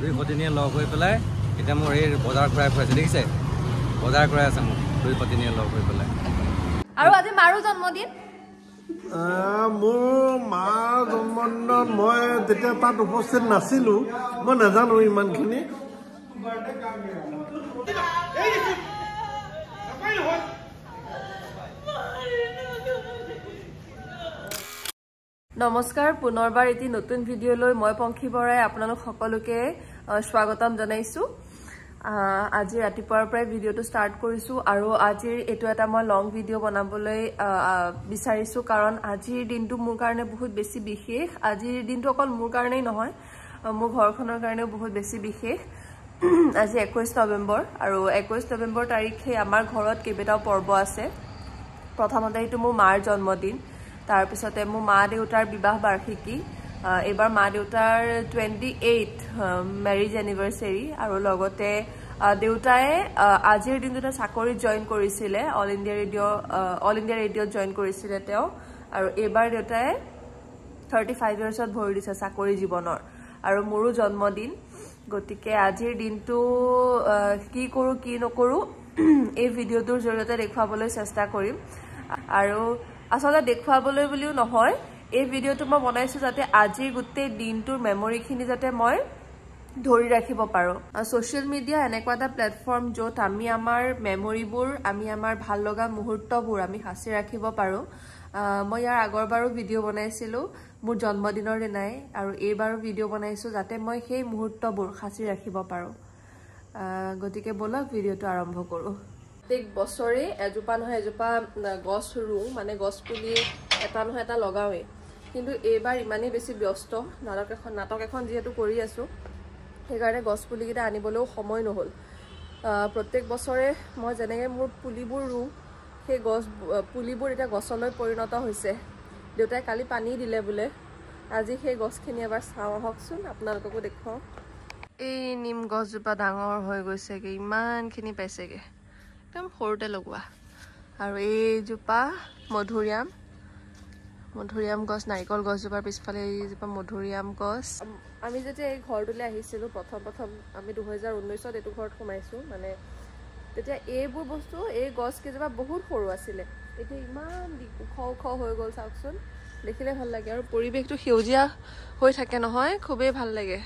দুই সতিনীয়ে লগ হৈ পেলাই এতিয়া মোৰ এই বজাৰ কৰাই ফুৰাইছে দেখিছে বজাৰ কৰাই আছে মোক দুই সতিনীয়ে লগ হৈ পেলাই আৰু আজি মাৰো জন্মদিন মোৰ মাৰ জন্মদিনত মই তেতিয়া তাত উপস্থিত নাছিলো মই নাজানো ইমানখিনি নমস্কাৰ পুনৰবাৰ এটি নতুন ভিডিঅ'লৈ মই পংখী বৰাই আপোনালোক সকলোকে স্বাগতম জনাইছোঁ আজি ৰাতিপুৱাৰ পৰাই ভিডিঅ'টো ষ্টাৰ্ট কৰিছোঁ আৰু আজিৰ এইটো এটা মই লং ভিডিঅ' বনাবলৈ বিচাৰিছোঁ কাৰণ আজিৰ দিনটো মোৰ কাৰণে বহুত বেছি বিশেষ আজিৰ দিনটো অকল মোৰ কাৰণেই নহয় মোৰ ঘৰখনৰ কাৰণেও বহুত বেছি বিশেষ আজি একৈছ নৱেম্বৰ আৰু একৈছ নৱেম্বৰ তাৰিখে আমাৰ ঘৰত কেইবাটাও পৰ্ব আছে প্ৰথমতে এইটো মোৰ মাৰ জন্মদিন তাৰপিছতে মোৰ মা দেউতাৰ বিবাহ বাৰ্ষিকী এইবাৰ মা দেউতাৰ টুৱেণ্টি এইট মেৰিজ এনিভাৰ্চেৰী আৰু লগতে দেউতাই আজিৰ দিনটোতে চাকৰিত জইন কৰিছিলে All India Radio' All India ৰেডিঅ'ত জইন কৰিছিলে তেওঁ আৰু এইবাৰ দেউতাই থাৰ্টি ফাইভ ইয়াৰ্ছত ভৰি দিছে চাকৰি জীৱনৰ আৰু মোৰো জন্মদিন গতিকে আজিৰ দিনটো কি কৰোঁ কি নকৰোঁ এই ভিডিঅ'টোৰ জৰিয়তে দেখুৱাবলৈ চেষ্টা কৰিম আৰু আচলতে দেখুৱাবলৈ বুলিও নহয় এই ভিডিঅ'টো মই বনাইছোঁ যাতে আজিৰ গোটেই দিনটোৰ মেমৰিখিনি যাতে মই ধৰি ৰাখিব পাৰোঁ ছ'চিয়েল মিডিয়া এনেকুৱা এটা প্লেটফৰ্ম য'ত আমি আমাৰ মেমৰিবোৰ আমি আমাৰ ভাল লগা মুহূৰ্তবোৰ আমি সাঁচি ৰাখিব পাৰোঁ মই ইয়াৰ আগৰবাৰো ভিডিঅ' বনাইছিলোঁ মোৰ জন্মদিনৰ দিনাই আৰু এইবাৰো ভিডিঅ' বনাইছোঁ যাতে মই সেই মুহূৰ্তবোৰ সাঁচি ৰাখিব পাৰোঁ গতিকে ব'লক ভিডিঅ'টো আৰম্ভ কৰোঁ প্ৰত্যেক বছৰে এজোপা নহয় এজোপা গছ ৰুওঁ মানে গছ পুলি এটা নহয় এটা লগাওঁৱেই কিন্তু এইবাৰ ইমানেই বেছি ব্যস্ত নাটক এখন নাটক এখন যিহেতু কৰি আছোঁ সেইকাৰণে গছ পুলিকেইটা আনিবলৈও সময় নহ'ল প্ৰত্যেক বছৰে মই যেনেকৈ মোৰ পুলিবোৰ ৰুওঁ সেই গছ পুলিবোৰ এতিয়া গছলৈ পৰিণত হৈছে দেউতাই কালি পানী দিলে বোলে আজি সেই গছখিনি এবাৰ চাওঁ আহকচোন আপোনালোককো দেখুৱাওঁ এই নিম গছজোপা ডাঙৰ হৈ গৈছেগৈ ইমানখিনি পাইছেগৈ একদম সৰুতে লগোৱা আৰু এইজোপা মধুৰিয়াম মধুৰিয়াম গছ নাৰিকল গছজোপাৰ পিছফালে এইজোপা মধুৰিয়াম গছ আমি যেতিয়া এই ঘৰটোলৈ আহিছিলোঁ প্ৰথম প্ৰথম আমি দুহেজাৰ ঊনৈছত এইটো ঘৰত সোমাইছোঁ মানে তেতিয়া এইবোৰ বস্তু এই গছকেইজোপা বহুত সৰু আছিলে এতিয়া ইমান ওখ ওখ হৈ গ'ল চাওকচোন দেখিলে ভাল লাগে আৰু পৰিৱেশটো সেউজীয়া হৈ থাকে নহয় খুবেই ভাল লাগে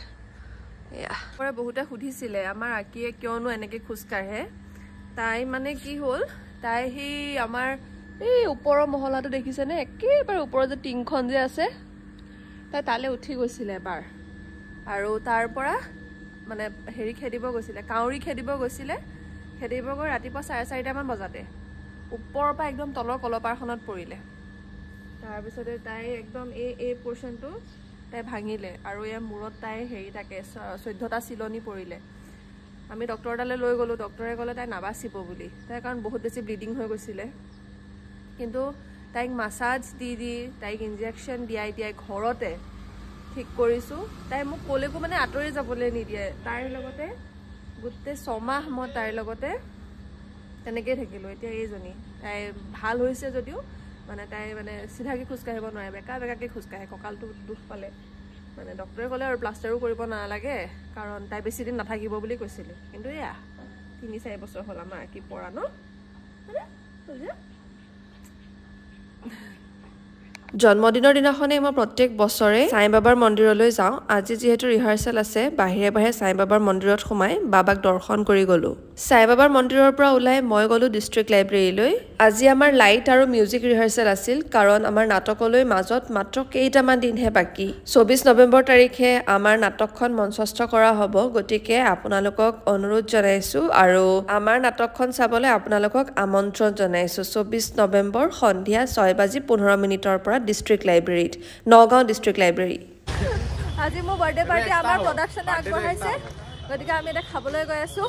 এয়া বহুতে সুধিছিলে আমাৰ আঁকিয়ে কিয়নো এনেকৈ খোজকাঢ়ে তাই মানে কি হ'ল তাই সেই আমাৰ এই ওপৰৰ মহলাটো দেখিছেনে একেবাৰে ওপৰত যে টিংখন যে আছে তাই তালৈ উঠি গৈছিলে এবাৰ আৰু তাৰ পৰা মানে হেৰি খেদিব গৈছিলে কাউৰী খেদিব গৈছিলে খেদিব গৈ ৰাতিপুৱা চাৰে চাৰিটামান বজাতে ওপৰৰ পৰা একদম তলৰ কলপাৰখনত পৰিলে তাৰপিছতে তাই একদম এই এই পৰ্চনটো তাই ভাঙিলে আৰু ইয়াৰ মূৰত তাই হেৰি থাকে চৈধ্যটা চিলনি পৰিলে আমি ডক্টৰৰ তালৈ লৈ গ'লোঁ ডক্টৰে ক'লে তাই নাবাচিব বুলি তাই কাৰণ বহুত বেছি ব্লিডিং হৈ গৈছিলে কিন্তু তাইক মাছাজ দি দি তাইক ইনজেকশ্যন দিয়াই দিয়াই ঘৰতে ঠিক কৰিছোঁ তাই মোক ক'লৈকো মানে আঁতৰি যাবলৈ নিদিয়ে তাইৰ লগতে গোটেই ছমাহ মই তাইৰ লগতে তেনেকৈয়ে থাকিলোঁ এতিয়া এইজনী তাই ভাল হৈছে যদিও মানে তাই মানে চিধাকৈ খোজকাঢ়িব নোৱাৰে বেকা বেকাকৈ খোজকাঢ়ে কঁকালটো দুখ পালে মানে ডক্টৰে ক'লে আৰু প্লাষ্টাৰো কৰিব নালাগে কাৰণ তাই বেছিদিন নাথাকিব বুলি কৈছিলে কিন্তু এয়া তিনি চাৰি বছৰ হ'ল আমাৰ কি পৰা ন জন্মদিনৰ দিনাখনেই মই প্ৰত্যেক বছৰে বাবাৰ মন্দিৰলৈ যাওঁ আজি যিহেতু ৰিহাৰ্চেল আছে বাহিৰে বাহিৰে চাই বাবাৰ মন্দিৰত সোমাই বাবাক দৰ্শন কৰি গ'লোঁ বাবাৰ মন্দিৰৰ পৰা ওলাই মই গ'লোঁ ডিষ্ট্ৰিক্ট লাইব্ৰেৰীলৈ আজি আমাৰ লাইট আৰু মিউজিক ৰিহাৰ্চেল আছিল কাৰণ আমাৰ নাটকলৈ মাজত মাত্ৰ কেইটামান দিনহে বাকী চৌবিছ নৱেম্বৰ তাৰিখে আমাৰ নাটকখন মঞ্চস্থ কৰা হ'ব গতিকে আপোনালোকক অনুৰোধ জনাইছোঁ আৰু আমাৰ নাটকখন চাবলৈ আপোনালোকক আমন্ত্ৰণ জনাইছোঁ চৌবিছ নৱেম্বৰ সন্ধিয়া ছয় বাজি পোন্ধৰ মিনিটৰ পৰা ডিষ্ট্ৰিক্ট লাইব্ৰেৰীত নগাঁও ডিষ্ট্ৰিক্ট লাইব্ৰেৰী আজি মোৰ বাৰ্থডে পাৰ্টি আমাৰ প্ৰডাকশ্যনে আগবঢ়াইছে গতিকে আমি এতিয়া খাবলৈ গৈ আছোঁ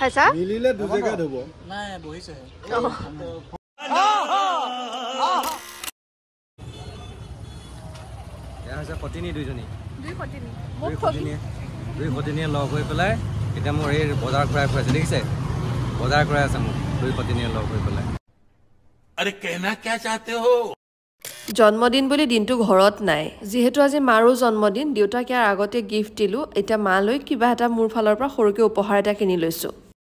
জন্মদিন বুলি দিনটো ঘৰত নাই যিহেতু আজি মাৰো জন্মদিন দেউতাক ইয়াৰ আগতে গিফ্ট দিলো এতিয়া মালৈ কিবা এটা মোৰ ফালৰ পৰা সৰুকে উপহাৰ এটা কিনি লৈছো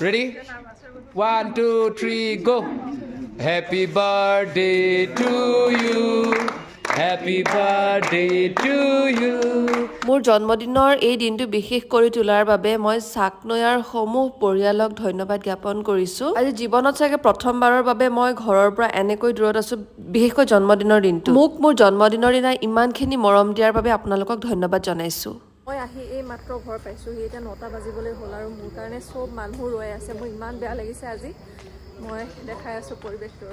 Ready? One, two, three, go. Happy birthday to you. Happy birthday to you. মোৰ জন্মদিনৰ এই দিনটো বিশেষ কৰি তোলাৰ বাবে মই চাকনৈয়াৰ সমূহ পৰিয়ালক ধন্যবাদ জ্ঞাপন কৰিছোঁ আজি জীৱনত চাগে প্ৰথমবাৰৰ বাবে মই ঘৰৰ পৰা এনেকৈ দূৰত আছোঁ বিশেষকৈ জন্মদিনৰ দিনটো মোক মোৰ জন্মদিনৰ দিনা ইমানখিনি মৰম দিয়াৰ বাবে আপোনালোকক ধন্যবাদ জনাইছোঁ মই আহি এই মাত্ৰ ঘৰ পাইছোঁহি এতিয়া নটা বাজিবলৈ হ'ল আৰু মোৰ কাৰণে চব মানুহ ৰৈ আছে মোৰ ইমান বেয়া লাগিছে আজি মই দেখাই আছোঁ পৰিৱেশটো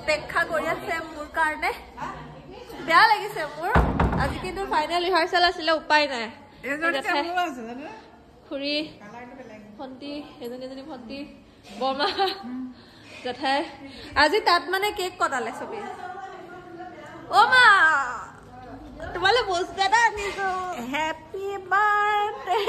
অপেক্ষা কৰি আছে মোৰ কাৰণে বেয়া লাগিছে মোৰ আজি কিন্তু ফাইনেল ৰিহাৰ্চেল আছিলে উপায় নাই খুৰী ভণ্টি এজনী এজনী ভণ্টি বৰমা আজি তাত মানে কেক কটালে চবি অ মা তোমালে বস্তু এটা আনিছো হেপি বাৰ্থডে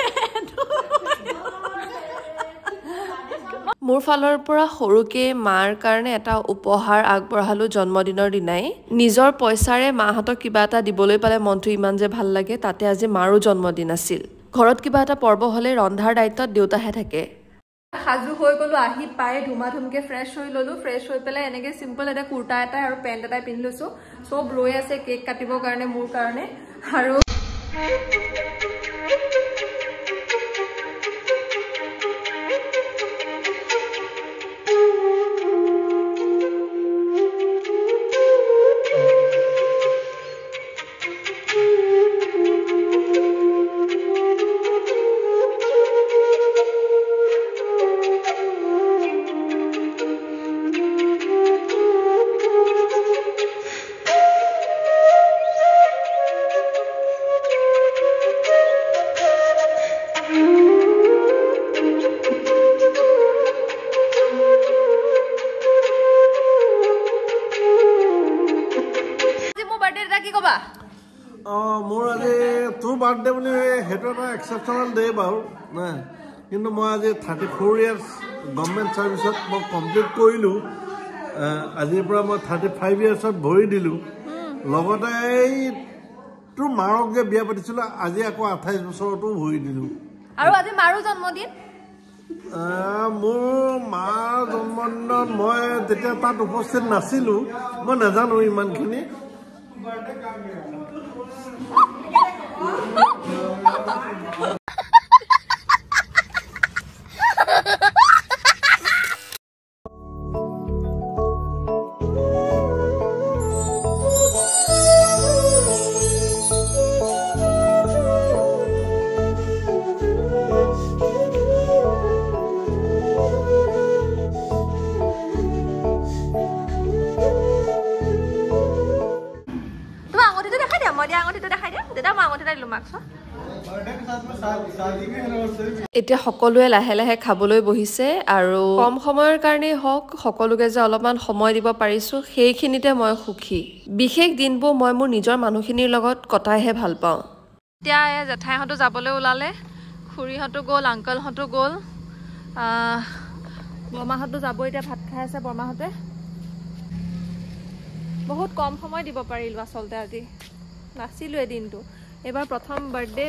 মোৰ ফালৰ পৰা সৰুকে মাৰ কাৰণে এটা উপহাৰ আগবঢ়ালো জন্মদিনৰ দিনাই নিজৰ পইচাৰে মাহঁতক কিবা এটা দিবলৈ পালে মনটো ইমান যে ভাল লাগে তাতে আজি মাৰো জন্মদিন আছিল ঘৰত কিবা এটা পৰ্ব হ'লে ৰন্ধাৰ দায়িত্বত দেউতাহে থাকে সাজু হৈ গলো আহি পাই ধুমা ধুমকে ফ্ৰেছ হৈ ল'লোঁ ফ্ৰেছ হৈ পেলাই এনেকে চিম্পল এটা কুৰ্তা এটা আৰু পেণ্ট এটাই পিন্ধি লৈছোঁ চব ৰৈ আছে কেক কাটিবৰ কাৰণে মোৰ কাৰণে আৰু মোৰ আজি তোৰ বাৰ্থডে বুলি সেইটো এটা এক্সেপশ্যনেল ডে বাৰু নাই কিন্তু মই আজি থাৰ্টি ফ'ৰ ইয়াৰ্ছ গভমেণ্ট ছাৰ্ভিচত মই কমপ্লিট কৰিলোঁ আজিৰ পৰা মই থাৰ্টি ফাইভ ইয়াৰ্ছত ভৰি দিলোঁ লগতে এই তোৰ মাৰক যে বিয়া পাতিছিলোঁ আজি আকৌ আঠাইছ বছৰতো ভৰি দিলোঁ আৰু আজি মাৰো জন্মদিন মোৰ মাৰ জন্মদিনত মই তেতিয়া তাত উপস্থিত নাছিলোঁ মই নাজানো ইমানখিনি এতিয়া সকলোৱে লাহে লাহে খাবলৈ বহিছে আৰু কম সময়ৰ কাৰণেই হওক সকলোকে যে অলপমান সময় দিব পাৰিছোঁ সেইখিনিতে মই সুখী বিশেষ দিনবোৰ মই মোৰ নিজৰ মানুহখিনিৰ লগত কটাইহে ভাল পাওঁ এতিয়া এই জেঠাইহঁতো যাবলৈ ওলালে খুৰীহঁতো গ'ল আংকলহঁতো গ'ল বৰমাহঁতো যাব এতিয়া ভাত খাই আছে বৰমাহঁতে বহুত কম সময় দিব পাৰিলোঁ আচলতে আজি নাছিলোঁ দিনটো এইবাৰ প্ৰথম বাৰ্থডে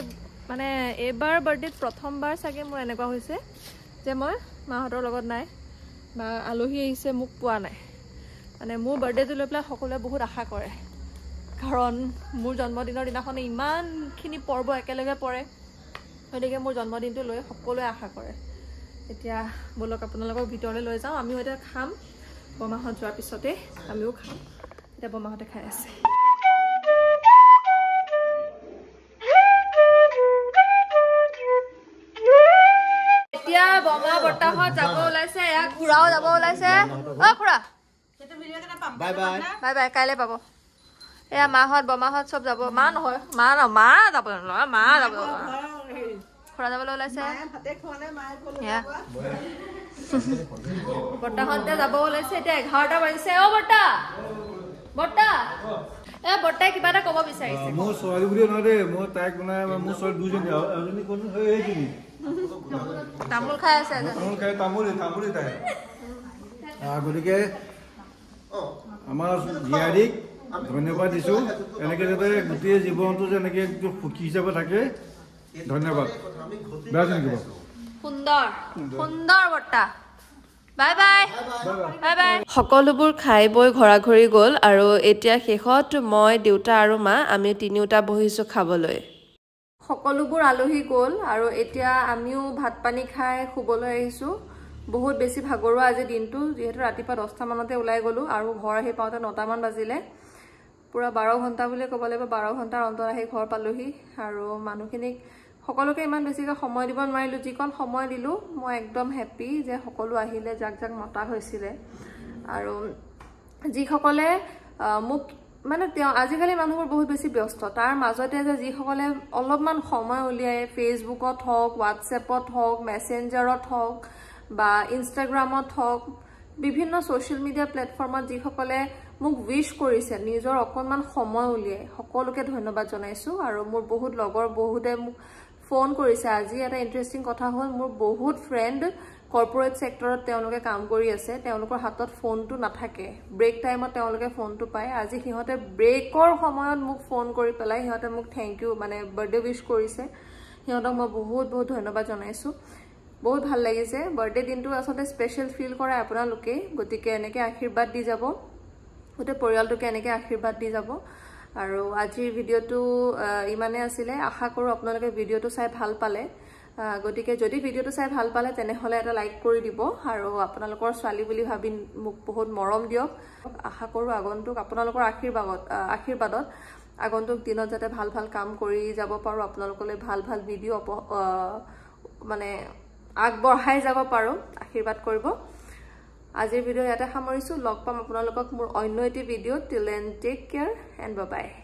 মানে এইবাৰ বাৰ্থডেত প্ৰথমবাৰ চাগে মোৰ এনেকুৱা হৈছে যে মই মাহঁতৰ লগত নাই বা আলহী আহিছে মোক পোৱা নাই মানে মোৰ বাৰ্থডেটো লৈ পেলাই সকলোৱে বহুত আশা কৰে কাৰণ মোৰ জন্মদিনৰ দিনাখন ইমানখিনি পৰ্ব একেলগে পৰে গতিকে মোৰ জন্মদিনটো লৈ সকলোৱে আশা কৰে এতিয়া বলক আপোনালোকৰ ভিতৰলৈ লৈ যাওঁ আমিও এতিয়া খাম বমাহত যোৱাৰ পিছতেই আমিও খাম এতিয়া বমাহঁতে খাই আছে এতিয়া বমা বৰ্তাহ যাব ওলাইছে এয়া ঘূৰাও যাব ওলাইছে অ খুৰা বাই বাই কাইলৈ পাব এয়া মাহঁত বমাহঁত চব যাব মা নহয় মা নহয় মা যাব মা যাব খুৰা যাবলৈ ওলাইছে এয়া বৰ্তাহঁতে যাব ওলাইছে এতিয়া এঘাৰটা বাজিছে অ বৰ্তা বৰ্তা কিবা এটা কব বিচাৰিছে মোৰ ছোৱালী বুলি নহয় দেই মই তাইক মানে মোৰ ছোৱালী দুজনী আৰু এজনী কোন সেইজনী গতিকে আমাৰ জীয়াৰীক ধন্যবাদ দিছোঁ এনেকৈ যাতে গোটেই জীৱনটো যে এনেকৈ সুখী হিচাপে থাকে ধন্যবাদ বেয়া জানিব সুন্দৰ সুন্দৰ সকলোবোৰ খাই বৈ ঘৰা ঘৰি গ'ল আৰু এতিয়া শেষত মই দেউতা আৰু মা আমি তিনিওটা বহিছোঁ খাবলৈ সকলোবোৰ আলহী গ'ল আৰু এতিয়া আমিও ভাত পানী খাই শুবলৈ আহিছোঁ বহুত বেছি ভাগৰুৱা আজি দিনটো যিহেতু ৰাতিপুৱা দহটামানতে ওলাই গ'লোঁ আৰু ঘৰ আহি পাওঁতে নটামান বাজিলে পূৰা বাৰ ঘণ্টা বুলি ক'ব লাগিব বাৰ ঘণ্টাৰ অন্তত আহি ঘৰ পালোহি আৰু মানুহখিনিক সকলোকে ইমান বেছিকৈ সময় দিব নোৱাৰিলোঁ যিকণ সময় দিলোঁ মই একদম হেপ্পী যে সকলো আহিলে যাক যাক মতা হৈছিলে আৰু যিসকলে মোক মানে তেওঁ আজিকালি মানুহবোৰ বহুত বেছি ব্যস্ত তাৰ মাজতে যে যিসকলে অলপমান সময় উলিয়াই ফেচবুকত হওক হোৱাটছএপত হওক মেছেঞ্জাৰত হওক বা ইনষ্টাগ্ৰামত হওক বিভিন্ন ছ'চিয়েল মিডিয়া প্লেটফৰ্মত যিসকলে মোক উইচ কৰিছে নিজৰ অকণমান সময় উলিয়াই সকলোকে ধন্যবাদ জনাইছোঁ আৰু মোৰ বহুত লগৰ বহুতে মোক ফোন কৰিছে আজি এটা ইণ্টাৰেষ্টিং কথা হ'ল মোৰ বহুত ফ্ৰেণ্ড কৰ্পৰেট ছেক্টৰত তেওঁলোকে কাম কৰি আছে তেওঁলোকৰ হাতত ফোনটো নাথাকে ব্ৰেক টাইমত তেওঁলোকে ফোনটো পায় আজি সিহঁতে ব্ৰেকৰ সময়ত মোক ফোন কৰি পেলাই সিহঁতে মোক থেংক ইউ মানে বাৰ্থডে উইচ কৰিছে সিহঁতক মই বহুত বহুত ধন্যবাদ জনাইছোঁ বহুত ভাল লাগিছে বাৰ্থডে দিনটো আচলতে স্পেচিয়েল ফিল কৰে আপোনালোকেই গতিকে এনেকৈ আশীৰ্বাদ দি যাব গোটেই পৰিয়ালটোকে এনেকৈ আশীৰ্বাদ দি যাব আৰু আজিৰ ভিডিঅ'টো ইমানেই আছিলে আশা কৰোঁ আপোনালোকে ভিডিঅ'টো চাই ভাল পালে গতিকে যদি ভিডিওটো চাই ভাল পালে তেনেহ'লে এটা লাইক কৰি দিব আৰু আপোনালোকৰ ছোৱালী বুলি ভাবি মোক বহুত মৰম দিয়ক আশা কৰোঁ আগন্তুক আপোনালোকৰ আশীৰ্বাদত আশীৰ্বাদত আগন্তুক দিনত যাতে ভাল ভাল কাম কৰি যাব পাৰোঁ আপোনালোকলৈ ভাল ভাল ভিডিঅ' মানে আগবঢ়াই যাব পাৰোঁ আশীৰ্বাদ কৰিব আজিৰ ভিডিঅ' ইয়াতে সামৰিছোঁ লগ পাম আপোনালোকক মোৰ অন্য এটি ভিডিঅ' টিল টেক কেয়াৰ এণ্ড বাই